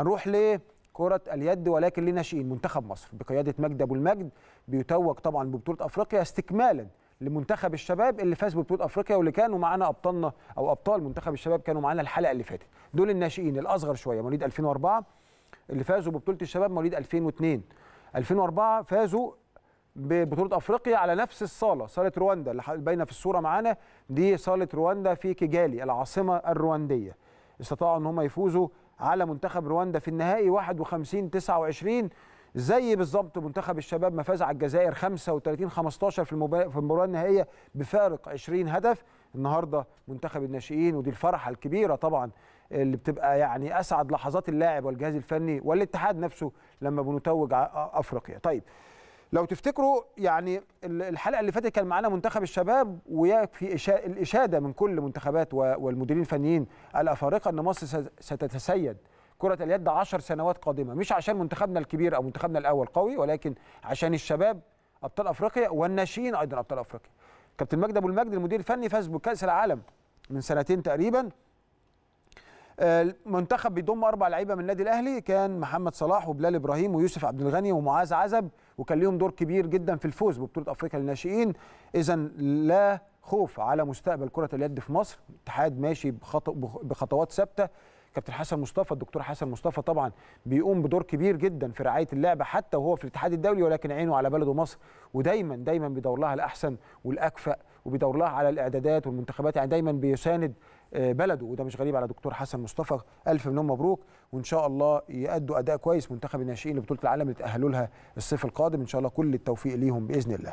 هنروح لكرة اليد ولكن لناشئين منتخب مصر بقيادة مجدي أبو المجد بيتوج طبعا ببطولة أفريقيا استكمالا لمنتخب الشباب اللي فاز ببطوله افريقيا واللي كانوا معانا ابطالنا او ابطال منتخب الشباب كانوا معانا الحلقه اللي فاتت دول الناشئين الاصغر شويه مواليد 2004 اللي فازوا ببطوله الشباب مواليد 2002 2004 فازوا ببطوله افريقيا على نفس الصاله صاله رواندا اللي باينه في الصوره معانا دي صاله رواندا في كيجالي العاصمه الروانديه استطاعوا ان هم يفوزوا على منتخب رواندا في النهائي 51 29 زي بالظبط منتخب الشباب ما فاز على الجزائر 35 15 في المباراة في المباراه النهائيه بفارق 20 هدف النهارده منتخب الناشئين ودي الفرحه الكبيره طبعا اللي بتبقى يعني اسعد لحظات اللاعب والجهاز الفني والاتحاد نفسه لما بنتوج افريقيا طيب لو تفتكروا يعني الحلقه اللي فاتت كان معانا منتخب الشباب ويكفي الاشاده من كل منتخبات والمديرين الفنيين الافارقه ان مصر ستتسيد كرة اليد 10 سنوات قادمة مش عشان منتخبنا الكبير أو منتخبنا الأول قوي ولكن عشان الشباب أبطال أفريقيا والناشئين أيضا أبطال أفريقيا كابتن مجدي أبو المجد المدير الفني فاز بكأس العالم من سنتين تقريبا منتخب بيضم اربع لعيبه من النادي الاهلي كان محمد صلاح وبلال ابراهيم ويوسف عبد الغني ومعاذ عزب وكان ليهم دور كبير جدا في الفوز ببطوله افريقيا للناشئين اذا لا خوف على مستقبل كره اليد في مصر الاتحاد ماشي بخطوات ثابته كابتن حسن مصطفى الدكتور حسن مصطفى طبعا بيقوم بدور كبير جدا في رعايه اللعبه حتى وهو في الاتحاد الدولي ولكن عينه على بلده مصر ودايما دايما بيدور لها الاحسن والاكفأ وبيدور لها على الاعدادات والمنتخبات يعني دايما بيساند آه، بلده وده مش غريب على دكتور حسن مصطفى الف منهم مبروك وان شاء الله يادوا اداء كويس منتخب الناشئين لبطوله العالم اللي تاهلوا لها الصيف القادم ان شاء الله كل التوفيق ليهم باذن الله